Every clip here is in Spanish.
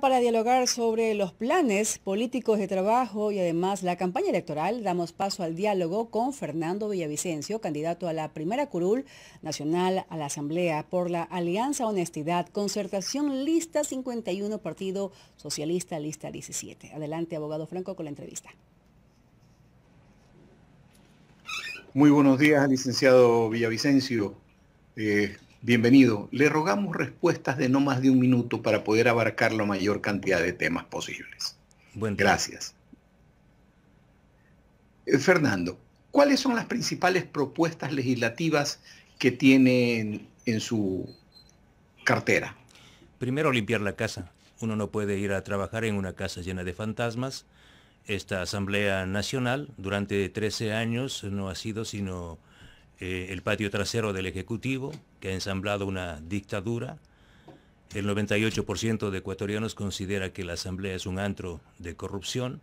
Para dialogar sobre los planes políticos de trabajo y además la campaña electoral, damos paso al diálogo con Fernando Villavicencio, candidato a la primera curul nacional a la Asamblea por la Alianza Honestidad, Concertación Lista 51, Partido Socialista Lista 17. Adelante, abogado Franco, con la entrevista. Muy buenos días, licenciado Villavicencio. Eh, Bienvenido. Le rogamos respuestas de no más de un minuto para poder abarcar la mayor cantidad de temas posibles. Gracias. Eh, Fernando, ¿cuáles son las principales propuestas legislativas que tiene en su cartera? Primero, limpiar la casa. Uno no puede ir a trabajar en una casa llena de fantasmas. Esta Asamblea Nacional durante 13 años no ha sido sino eh, el patio trasero del Ejecutivo, que ha ensamblado una dictadura. El 98% de ecuatorianos considera que la Asamblea es un antro de corrupción.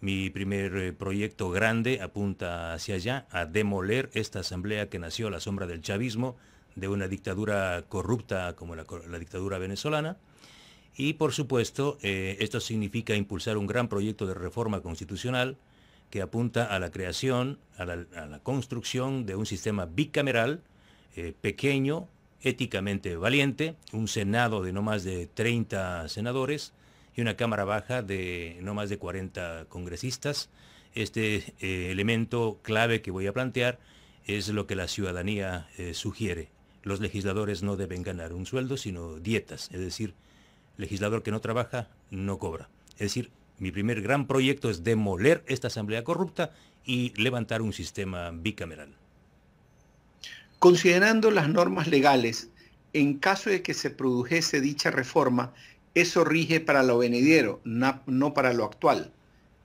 Mi primer eh, proyecto grande apunta hacia allá, a demoler esta Asamblea que nació a la sombra del chavismo, de una dictadura corrupta como la, dictadura venezolana. Y por supuesto, eh, esto significa impulsar un gran proyecto de reforma constitucional que apunta a la creación, a la, construcción de un sistema bicameral eh, pequeño, éticamente valiente, un Senado de no más de 30 senadores y una Cámara Baja de no más de 40 congresistas. Este eh, elemento clave que voy a plantear es lo que la ciudadanía eh, sugiere. Los legisladores no deben ganar un sueldo, sino dietas, es decir, legislador que no trabaja no cobra. Es decir, mi primer gran proyecto es demoler esta asamblea corrupta y levantar un sistema bicameral. Considerando las normas legales, en caso de que se produjese dicha reforma, eso rige para lo venidero, no para lo actual.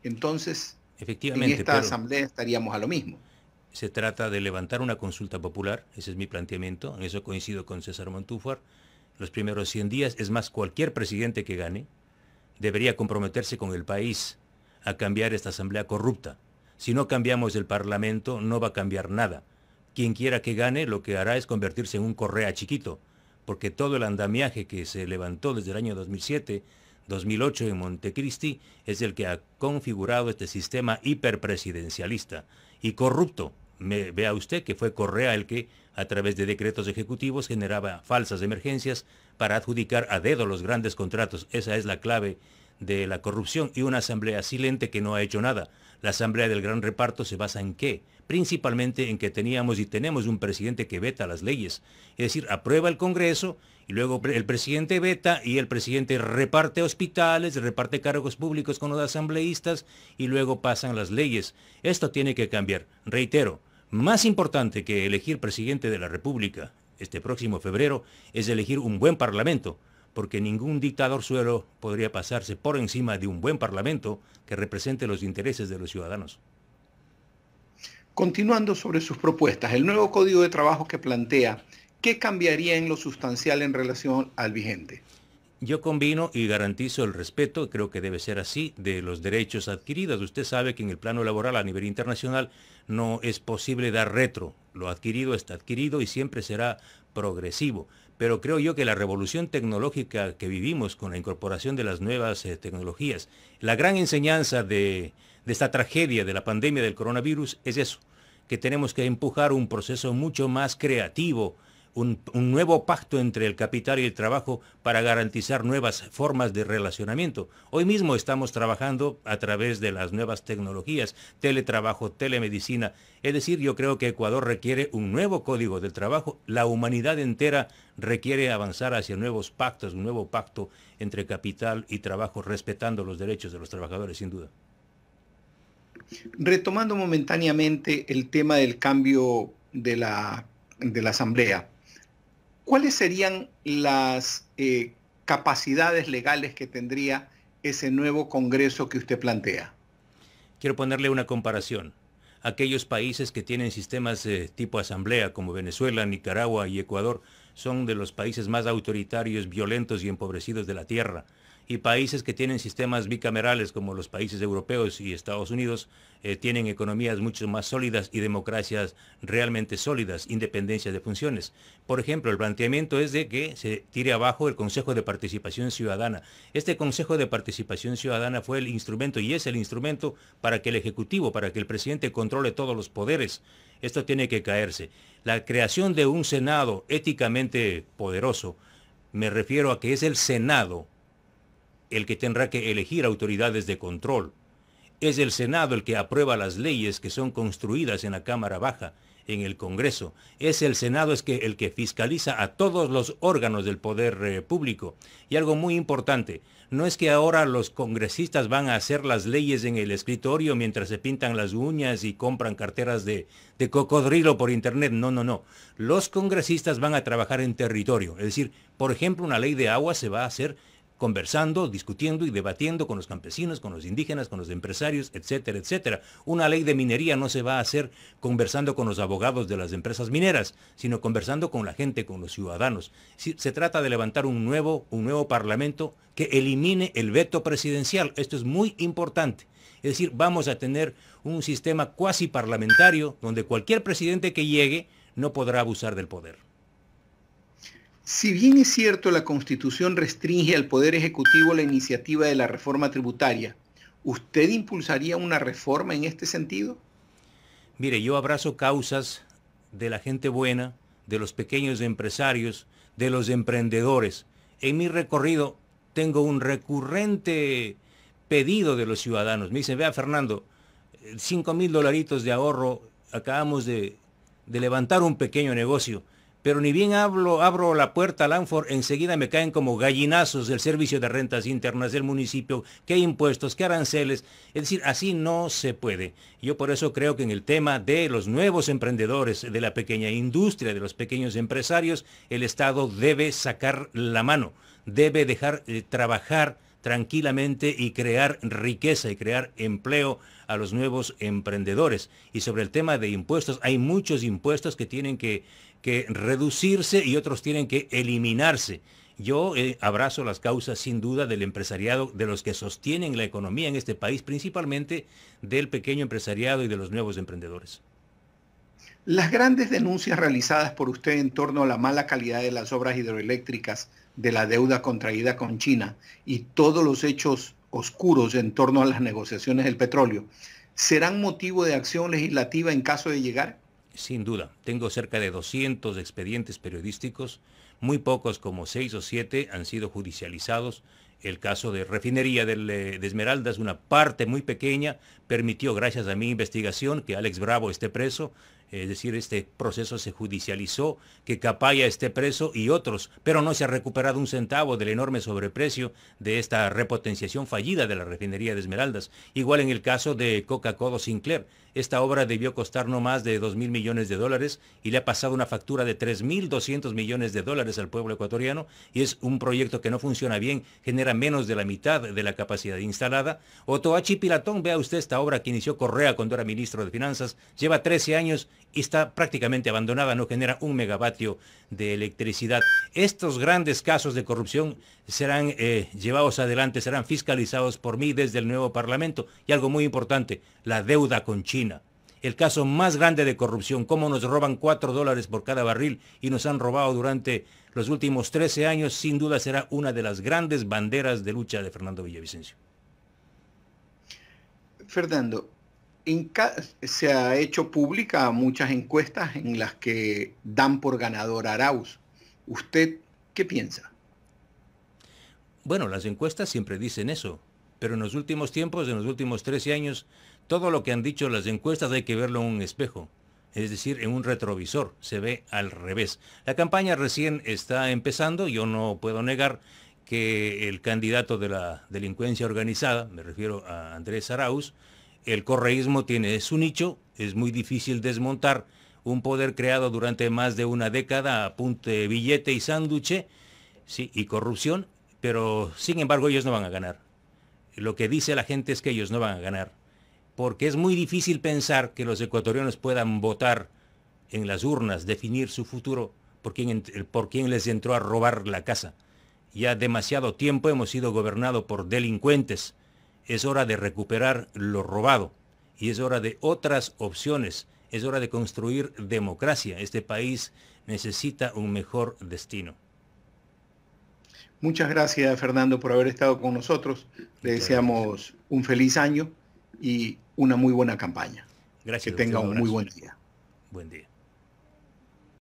Entonces, Efectivamente, en esta asamblea estaríamos a lo mismo. Se trata de levantar una consulta popular, ese es mi planteamiento, en eso coincido con César Montúfar. Los primeros 100 días, es más, cualquier presidente que gane, debería comprometerse con el país a cambiar esta asamblea corrupta. Si no cambiamos el Parlamento, no va a cambiar nada. Quien quiera que gane, lo que hará es convertirse en un correa chiquito, porque todo el andamiaje que se levantó desde el año 2007, 2008 en Montecristi es el que ha configurado este sistema hiperpresidencialista y corrupto vea usted que fue Correa el que, a través de decretos ejecutivos, generaba falsas emergencias para adjudicar a dedo los grandes contratos. Esa es la clave de la corrupción y una asamblea silente que no ha hecho nada. La asamblea del gran reparto se basa en qué? Principalmente en que teníamos y tenemos un presidente que veta las leyes. Es decir, aprueba el Congreso y luego el presidente veta y el presidente reparte hospitales, reparte cargos públicos con los asambleístas y luego pasan las leyes. Esto tiene que cambiar. Reitero, más importante que elegir presidente de la República este próximo febrero es elegir un buen parlamento, porque ningún dictador suelo podría pasarse por encima de un buen parlamento que represente los intereses de los ciudadanos. Continuando sobre sus propuestas, el nuevo código de trabajo que plantea, ¿qué cambiaría en lo sustancial en relación al vigente? Yo combino y garantizo el respeto, creo que debe ser así, de los derechos adquiridos. Usted sabe que en el plano laboral a nivel internacional no es posible dar retro. Lo adquirido está adquirido y siempre será progresivo. Pero creo yo que la revolución tecnológica que vivimos con la incorporación de las nuevas eh, tecnologías, la gran enseñanza de esta tragedia de la pandemia del coronavirus es eso, que tenemos que empujar un proceso mucho más creativo, un, nuevo pacto entre el capital y el trabajo para garantizar nuevas formas de relacionamiento. Hoy mismo estamos trabajando a través de las nuevas tecnologías, teletrabajo, telemedicina. Es decir, yo creo que Ecuador requiere un nuevo código del trabajo. La humanidad entera requiere avanzar hacia nuevos pactos, un nuevo pacto entre capital y trabajo, respetando los derechos de los trabajadores, sin duda. Retomando momentáneamente el tema del cambio de la Asamblea, ¿cuáles serían las eh, capacidades legales que tendría ese nuevo Congreso que usted plantea? Quiero ponerle una comparación. Aquellos países que tienen sistemas eh, tipo asamblea, como Venezuela, Nicaragua y Ecuador, son de los países más autoritarios, violentos y empobrecidos de la Tierra y países que tienen sistemas bicamerales como los países europeos y Estados Unidos eh, tienen economías mucho más sólidas y democracias realmente sólidas, independencia de funciones. Por ejemplo, el planteamiento es de que se tire abajo el Consejo de Participación Ciudadana. Este Consejo de Participación Ciudadana fue el instrumento y es el instrumento para que el Ejecutivo, para que el presidente controle todos los poderes. Esto tiene que caerse. La creación de un Senado éticamente poderoso, me refiero a que es el Senado el que tendrá que elegir autoridades de control. Es el Senado el que aprueba las leyes que son construidas en la Cámara Baja, en el Congreso. Es el Senado es que, el que fiscaliza a todos los órganos del poder eh, público. Y algo muy importante, no es que ahora los congresistas van a hacer las leyes en el escritorio mientras se pintan las uñas y compran carteras de, de cocodrilo por internet. No, no, no. Los congresistas van a trabajar en territorio. Es decir, por ejemplo, una ley de agua se va a hacer conversando, discutiendo y debatiendo con los campesinos, con los indígenas, con los empresarios, etcétera, etcétera. Una ley de minería no se va a hacer conversando con los abogados de las empresas mineras, sino conversando con la gente, con los ciudadanos. Se trata de levantar un nuevo, un nuevo parlamento que elimine el veto presidencial. Esto es muy importante. Es decir, vamos a tener un sistema cuasi parlamentario donde cualquier presidente que llegue no podrá abusar del poder. Si bien es cierto la Constitución restringe al Poder Ejecutivo la iniciativa de la reforma tributaria, ¿usted impulsaría una reforma en este sentido? Mire, yo abrazo causas de la gente buena, de los pequeños empresarios, de los emprendedores. En mi recorrido tengo un recurrente pedido de los ciudadanos. Me dicen, vea Fernando, 5 eh, mil dolaritos de ahorro, acabamos de, de levantar un pequeño negocio pero ni bien abro la puerta a Lanford, enseguida me caen como gallinazos del Servicio de Rentas Internas del municipio, qué impuestos, qué aranceles. Es decir, así no se puede. Yo por eso creo que en el tema de los nuevos emprendedores, de la pequeña industria, de los pequeños empresarios, el Estado debe sacar la mano, debe dejar eh, trabajar tranquilamente y crear riqueza y crear empleo a los nuevos emprendedores. Y sobre el tema de impuestos, hay muchos impuestos que tienen que que reducirse y otros tienen que eliminarse. Yo eh, abrazo las causas sin duda del empresariado, de los que sostienen la economía en este país, principalmente del pequeño empresariado y de los nuevos emprendedores. Las grandes denuncias realizadas por usted en torno a la mala calidad de las obras hidroeléctricas, de la deuda contraída con China y todos los hechos oscuros en torno a las negociaciones del petróleo, ¿serán motivo de acción legislativa en caso de llegar? Sin duda, tengo cerca de 200 expedientes periodísticos, muy pocos como 6 o 7 han sido judicializados. El caso de refinería de, eh, de Esmeraldas, una parte muy pequeña, permitió, gracias a mi investigación, que Alex Bravo esté preso es decir, este proceso se judicializó, que Capaya esté preso y otros, pero no se ha recuperado un centavo del enorme sobreprecio de esta repotenciación fallida de la refinería de Esmeraldas. Igual en el caso de Coca-Cola Sinclair, esta obra debió costar no más de 2 mil millones de dólares y le ha pasado una factura de 3.200 millones de dólares al pueblo ecuatoriano y es un proyecto que no funciona bien, genera menos de la mitad de la capacidad instalada. Otoachi Pilatón, vea usted esta obra que inició Correa cuando era ministro de Finanzas, lleva 13 años está prácticamente abandonada, no genera un megavatio de electricidad. Estos grandes casos de corrupción serán eh, llevados adelante, serán fiscalizados por mí desde el nuevo Parlamento. Y algo muy importante, la deuda con China. El caso más grande de corrupción, cómo nos roban 4 dólares por cada barril y nos han robado durante los últimos 13 años, sin duda será una de las grandes banderas de lucha de Fernando Villavicencio. Fernando, se ha hecho pública muchas encuestas en las que dan por ganador a Arauz. ¿Usted qué piensa? Bueno, las encuestas siempre dicen eso, pero en los últimos tiempos, en los últimos 13 años, todo lo que han dicho las encuestas hay que verlo en un espejo, es decir, en un retrovisor, se ve al revés. La campaña recién está empezando, yo no puedo negar que el candidato de la delincuencia organizada, me refiero a Andrés Arauz, el correísmo tiene su nicho, es muy difícil desmontar un poder creado durante más de una década a billete y sánduche, y corrupción, pero sin embargo ellos no van a ganar. Lo que dice la gente es que ellos no van a ganar, porque es muy difícil pensar que los ecuatorianos puedan votar en las urnas, definir su futuro por quien por quién les entró a robar la casa. Ya demasiado tiempo hemos sido gobernados por delincuentes, es hora de recuperar lo robado y es hora de otras opciones. Es hora de construir democracia. Este país necesita un mejor destino. Muchas gracias, Fernando, por haber estado con nosotros. Le deseamos un feliz año y una muy buena campaña. Gracias. Que tenga un, un muy buen día. Buen día.